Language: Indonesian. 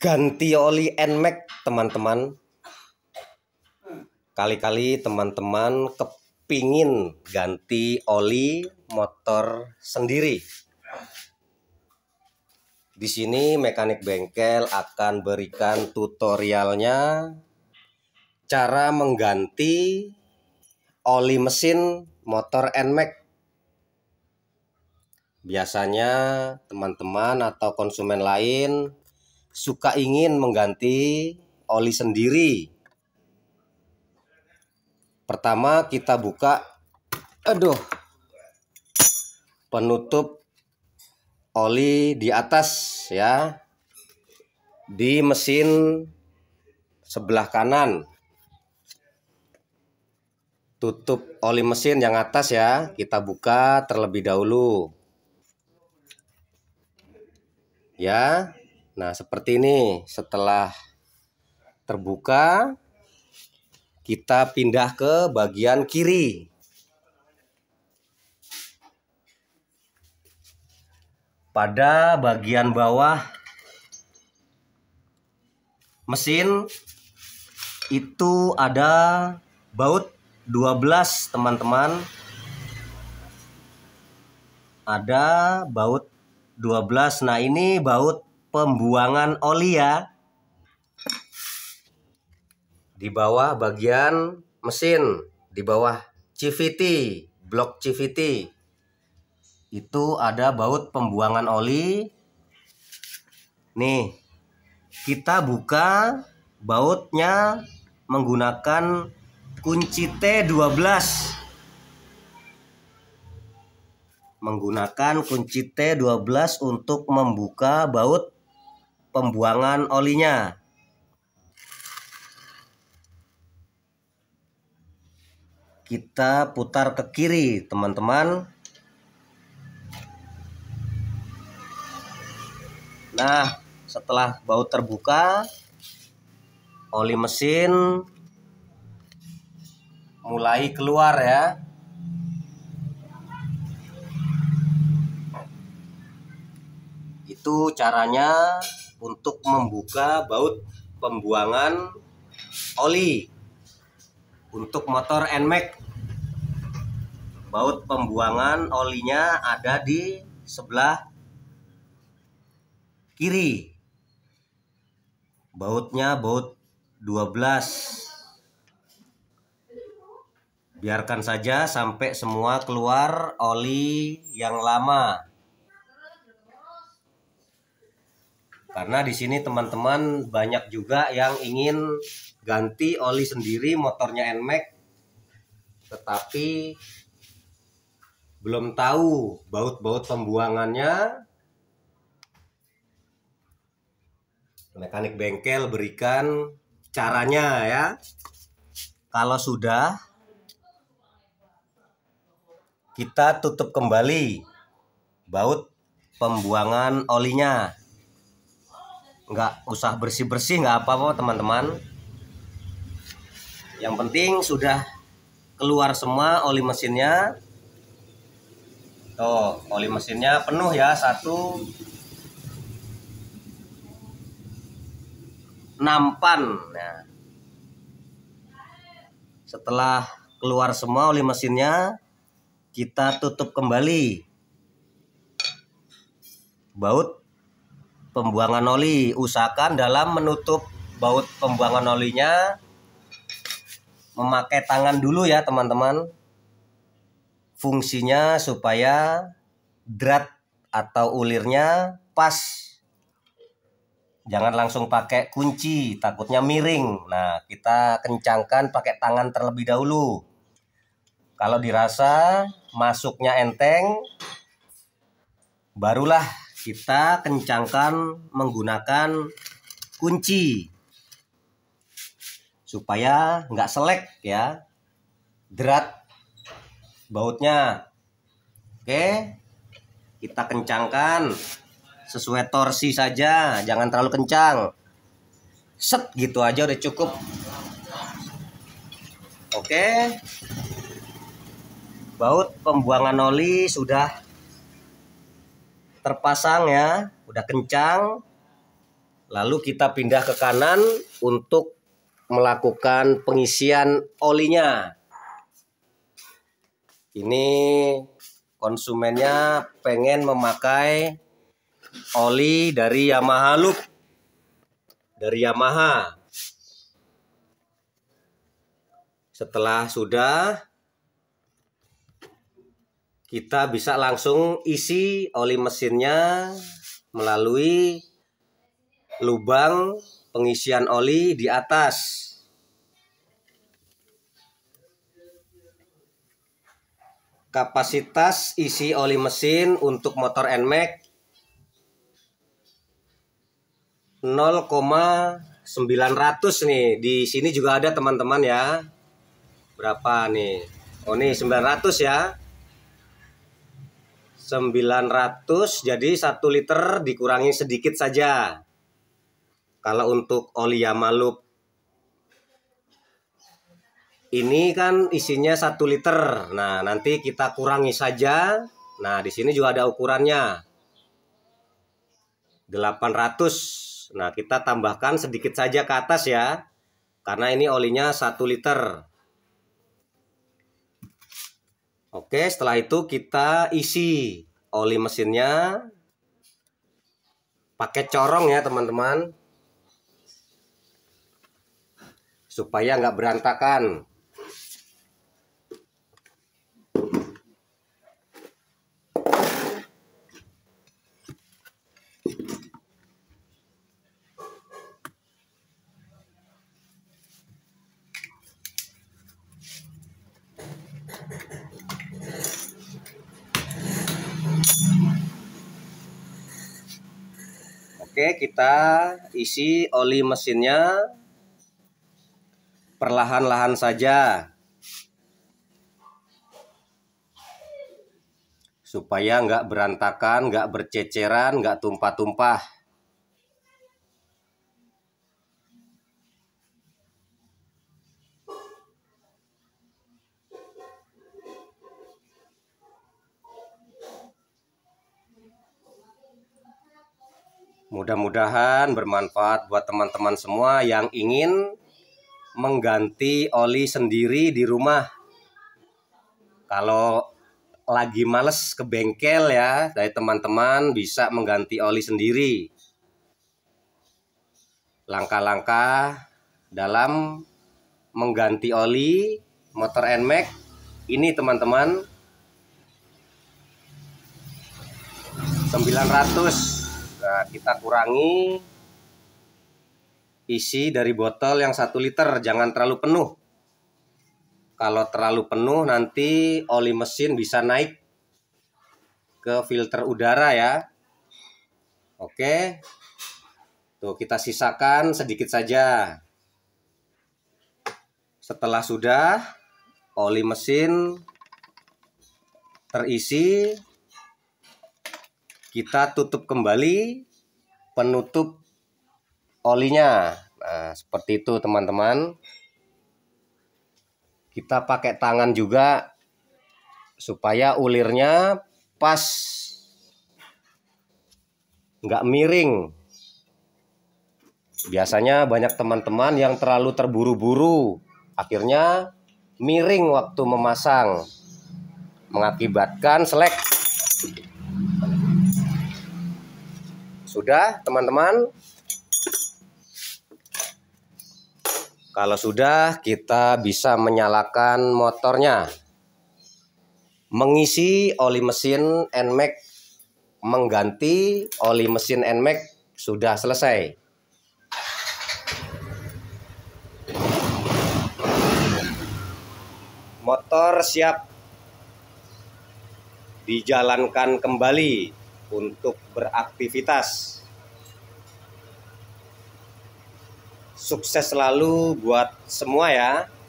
ganti oli Nmax teman-teman kali-kali teman-teman kepingin ganti oli motor sendiri di sini mekanik bengkel akan berikan tutorialnya cara mengganti oli mesin motor Nmax biasanya teman-teman atau konsumen lain suka ingin mengganti oli sendiri. Pertama kita buka aduh penutup oli di atas ya di mesin sebelah kanan tutup oli mesin yang atas ya kita buka terlebih dahulu ya Nah, seperti ini setelah terbuka kita pindah ke bagian kiri. Pada bagian bawah mesin itu ada baut 12 teman-teman ada baut 12 nah ini baut pembuangan oli ya. Di bawah bagian mesin, di bawah CVT, blok CVT. Itu ada baut pembuangan oli. Nih, kita buka bautnya menggunakan kunci T12. Menggunakan kunci T12 untuk membuka baut pembuangan olinya. Kita putar ke kiri, teman-teman. Nah, setelah baut terbuka, oli mesin mulai keluar ya. itu caranya untuk membuka baut pembuangan oli untuk motor NMAX baut pembuangan olinya ada di sebelah kiri bautnya baut 12 biarkan saja sampai semua keluar oli yang lama Karena di sini teman-teman banyak juga yang ingin ganti oli sendiri motornya Nmax tetapi belum tahu baut-baut pembuangannya. Mekanik bengkel berikan caranya ya. Kalau sudah kita tutup kembali baut pembuangan olinya nggak usah bersih bersih nggak apa apa teman-teman yang penting sudah keluar semua oli mesinnya tuh oli mesinnya penuh ya satu nampan pan nah, setelah keluar semua oli mesinnya kita tutup kembali baut pembuangan oli. Usahakan dalam menutup baut pembuangan olinya memakai tangan dulu ya teman-teman. Fungsinya supaya drat atau ulirnya pas. Jangan langsung pakai kunci, takutnya miring. Nah, kita kencangkan pakai tangan terlebih dahulu. Kalau dirasa masuknya enteng, barulah kita kencangkan menggunakan kunci supaya nggak selek ya derat bautnya oke kita kencangkan sesuai torsi saja jangan terlalu kencang set gitu aja udah cukup oke baut pembuangan oli sudah terpasang ya, udah kencang. Lalu kita pindah ke kanan untuk melakukan pengisian olinya. Ini konsumennya pengen memakai oli dari Yamaha Loop dari Yamaha. Setelah sudah kita bisa langsung isi oli mesinnya melalui lubang pengisian oli di atas. Kapasitas isi oli mesin untuk motor NMAX 0,900 nih. Di sini juga ada teman-teman ya. Berapa nih? Oh nih 900 ya. 900 jadi 1 liter dikurangi sedikit saja. Kalau untuk oli Yamalup ini kan isinya 1 liter. Nah, nanti kita kurangi saja. Nah, di sini juga ada ukurannya. 800. Nah, kita tambahkan sedikit saja ke atas ya. Karena ini olinya 1 liter. Oke, setelah itu kita isi oli mesinnya pakai corong ya teman-teman supaya nggak berantakan Oke, kita isi oli mesinnya perlahan-lahan saja. Supaya nggak berantakan, nggak berceceran, nggak tumpah-tumpah. Mudah-mudahan bermanfaat buat teman-teman semua yang ingin mengganti oli sendiri di rumah. Kalau lagi males ke bengkel ya, dari teman-teman bisa mengganti oli sendiri. Langkah-langkah dalam mengganti oli motor NMAX ini teman-teman 900 kita kurangi isi dari botol yang satu liter jangan terlalu penuh kalau terlalu penuh nanti oli mesin bisa naik ke filter udara ya oke tuh kita sisakan sedikit saja setelah sudah oli mesin terisi kita tutup kembali penutup olinya. Nah, seperti itu teman-teman. Kita pakai tangan juga supaya ulirnya pas nggak miring. Biasanya banyak teman-teman yang terlalu terburu-buru, akhirnya miring waktu memasang, mengakibatkan selek sudah teman-teman kalau sudah kita bisa menyalakan motornya mengisi oli mesin NMAX mengganti oli mesin NMAX sudah selesai motor siap dijalankan kembali untuk beraktivitas. Sukses selalu buat semua ya.